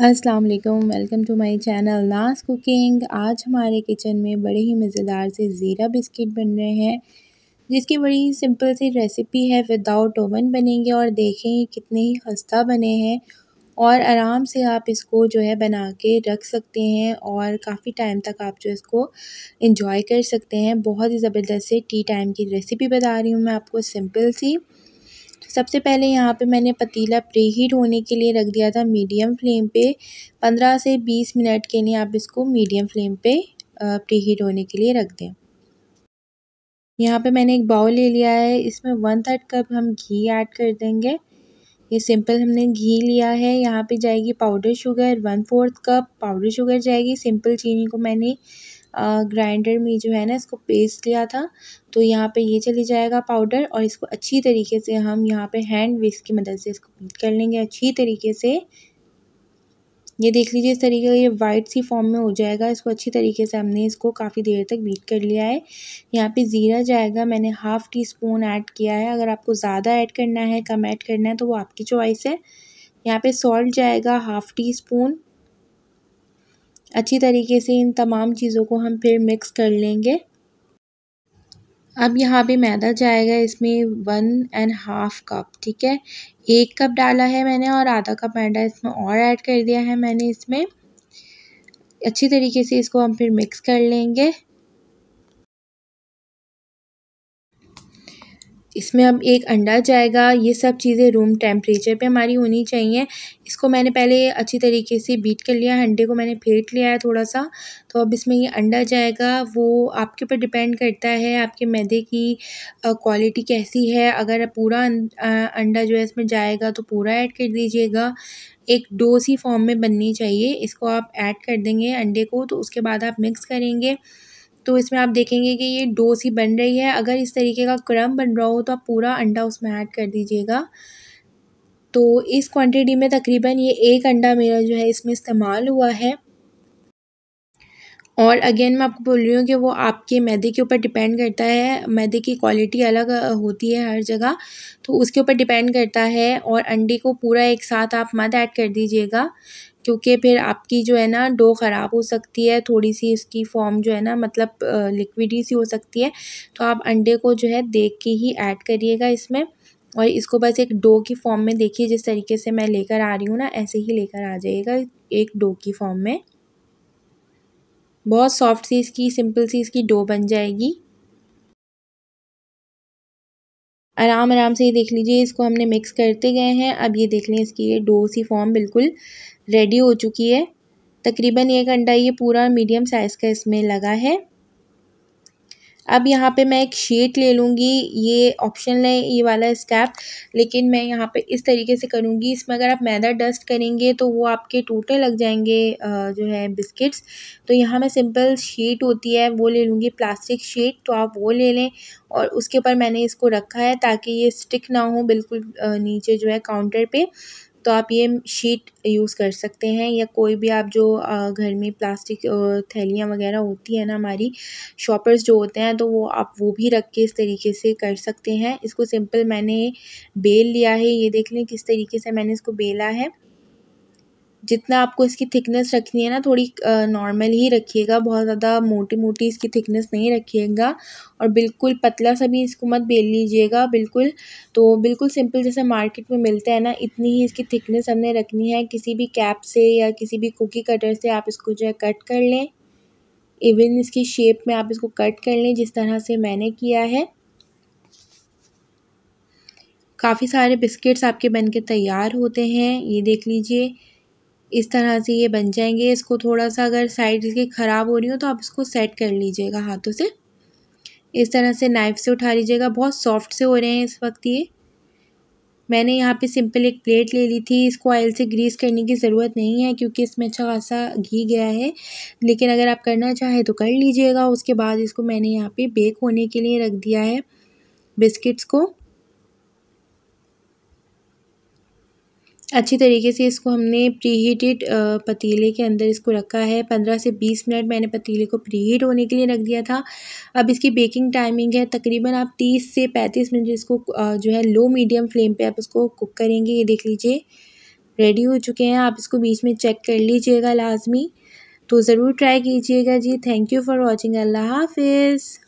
अस्सलाम वालेकुम welcome to my channel Naz cooking आज हमारे किचन में बड़े ही मज़ेदार से ज़ीरा बिस्किट बन रहे हैं जिसकी बड़ी सिंपल सी रेसिपी है विदाउट ओवन बनेंगे और देखें कितने ही खस्ता बने हैं और आराम से आप इसको जो है बना के रख सकते हैं और काफ़ी टाइम तक आप जो इसको इंजॉय कर सकते हैं बहुत ही ज़बरदस्त से टी टाइम की रेसिपी बता रही हूँ मैं आपको सिंपल सी सबसे पहले यहाँ पे मैंने पतीला प्री हीट होने के लिए रख दिया था मीडियम फ्लेम पे पंद्रह से बीस मिनट के लिए आप इसको मीडियम फ्लेम पे प्री हीट होने के लिए रख दें यहाँ पे मैंने एक बाउल ले लिया है इसमें वन थर्ड कप हम घी ऐड कर देंगे ये सिंपल हमने घी लिया है यहाँ पे जाएगी powder sugar one fourth cup powder sugar जाएगी सिंपल चीनी को मैंने ग्राइंडर में जो है ना इसको पेस्ट लिया था तो यहाँ पे ये चले जाएगा पाउडर और इसको अच्छी तरीके से हम यहाँ पे हैंड विस्क की मदद से इसको बीट कर लेंगे अच्छी तरीके से ये देख लीजिए इस तरीके का ये वाइट सी फॉर्म में हो जाएगा इसको अच्छी तरीके से हमने इसको काफ़ी देर तक बीट कर लिया है यहाँ पे ज़ीरा जाएगा मैंने हाफ़ टी स्पून ऐड किया है अगर आपको ज़्यादा ऐड करना है कम ऐड करना है तो वो आपकी चॉइस है यहाँ पे सॉल्ट जाएगा हाफ़ टी स्पून अच्छी तरीके से इन तमाम चीज़ों को हम फिर मिक्स कर लेंगे अब यहाँ पे मैदा जाएगा इसमें वन एंड हाफ कप ठीक है एक कप डाला है मैंने और आधा कप मैदा इसमें और ऐड कर दिया है मैंने इसमें अच्छी तरीके से इसको हम फिर मिक्स कर लेंगे इसमें अब एक अंडा जाएगा ये सब चीज़ें रूम टेम्परेचर पे हमारी होनी चाहिए इसको मैंने पहले अच्छी तरीके से बीट कर लिया है अंडे को मैंने फेंट लिया है थोड़ा सा तो अब इसमें ये अंडा जाएगा वो आपके ऊपर डिपेंड करता है आपके मैदे की क्वालिटी कैसी है अगर पूरा अं, अंडा जो है इसमें जाएगा तो पूरा ऐड कर दीजिएगा एक डो सी फॉर्म में बननी चाहिए इसको आप ऐड कर देंगे अंडे को तो उसके बाद आप मिक्स करेंगे तो इसमें आप देखेंगे कि ये डो सी बन रही है अगर इस तरीके का क्रम बन रहा हो तो आप पूरा अंडा उसमें ऐड कर दीजिएगा तो इस क्वांटिटी में तकरीबन ये एक अंडा मेरा जो है इसमें इस्तेमाल हुआ है और अगेन मैं आपको बोल रही हूँ कि वो आपके मैदे के ऊपर डिपेंड करता है मैदे की क्वालिटी अलग होती है हर जगह तो उसके ऊपर डिपेंड करता है और अंडे को पूरा एक साथ आप मत ऐड कर दीजिएगा क्योंकि फिर आपकी जो है ना डो ख़राब हो सकती है थोड़ी सी इसकी फॉर्म जो है ना मतलब लिक्विड सी हो सकती है तो आप अंडे को जो है देख के ही ऐड करिएगा इसमें और इसको बस एक डो की फॉर्म में देखिए जिस तरीके से मैं लेकर आ रही हूँ ना ऐसे ही लेकर आ जाइएगा एक डो की फॉर्म में बहुत सॉफ्ट सी इसकी सिंपल सी इसकी डो बन जाएगी आराम आराम से ये देख लीजिए इसको हमने मिक्स करते गए हैं अब ये देख लें इसकी ये डो सी फॉर्म बिल्कुल रेडी हो चुकी है तकरीबन एक अंडा ये पूरा मीडियम साइज़ का इसमें लगा है अब यहाँ पे मैं एक शेड ले लूँगी ये ऑप्शन है ये वाला स्टेप लेकिन मैं यहाँ पे इस तरीके से करूँगी इसमें अगर आप मैदा डस्ट करेंगे तो वो आपके टूटे लग जाएंगे जो है बिस्किट्स तो यहाँ मैं सिंपल शीट होती है वो ले लूँगी प्लास्टिक शीट तो आप वो ले लें और उसके ऊपर मैंने इसको रखा है ताकि ये स्टिक ना हो बिल्कुल नीचे जो है काउंटर पर तो आप ये शीट यूज़ कर सकते हैं या कोई भी आप जो घर में प्लास्टिक थैलियाँ वगैरह होती है ना हमारी शॉपर्स जो होते हैं तो वो आप वो भी रख के इस तरीके से कर सकते हैं इसको सिंपल मैंने बेल लिया है ये देख लें किस तरीके से मैंने इसको बेला है जितना आपको इसकी थिकनेस रखनी है ना थोड़ी नॉर्मल ही रखिएगा बहुत ज़्यादा मोटी मोटी इसकी थिकनेस नहीं रखिएगा और बिल्कुल पतला सा भी इसको मत बेल लीजिएगा बिल्कुल तो बिल्कुल सिंपल जैसे मार्केट में मिलते हैं ना इतनी ही इसकी थिकनेस हमने रखनी है किसी भी कैप से या किसी भी कुकी कटर से आप इसको जो है कट कर लें इवन इसकी शेप में आप इसको कट कर लें जिस तरह से मैंने किया है काफ़ी सारे बिस्किट्स आपके बन के तैयार होते हैं ये देख लीजिए इस तरह से ये बन जाएंगे इसको थोड़ा सा अगर साइड इसकी ख़राब हो रही हो तो आप इसको सेट कर लीजिएगा हाथों से इस तरह से नाइफ़ से उठा लीजिएगा बहुत सॉफ्ट से हो रहे हैं इस वक्त ये मैंने यहाँ पे सिंपल एक प्लेट ले ली थी इसको ऑयल से ग्रीस करने की ज़रूरत नहीं है क्योंकि इसमें अच्छा खासा घी गया है लेकिन अगर आप करना चाहें तो कर लीजिएगा उसके बाद इसको मैंने यहाँ पे बेक होने के लिए रख दिया है बिस्किट्स को अच्छी तरीके से इसको हमने प्री हीटेड पतीले के अंदर इसको रखा है पंद्रह से बीस मिनट मैंने पतीले को प्री हीट होने के लिए रख दिया था अब इसकी बेकिंग टाइमिंग है तकरीबन आप तीस से पैंतीस मिनट इसको जो है लो मीडियम फ्लेम पे आप इसको कुक करेंगे ये देख लीजिए रेडी हो चुके हैं आप इसको बीच में चेक कर लीजिएगा लाजमी तो ज़रूर ट्राई कीजिएगा जी थैंक यू फॉर वॉचिंग अल्लाह हाफिज़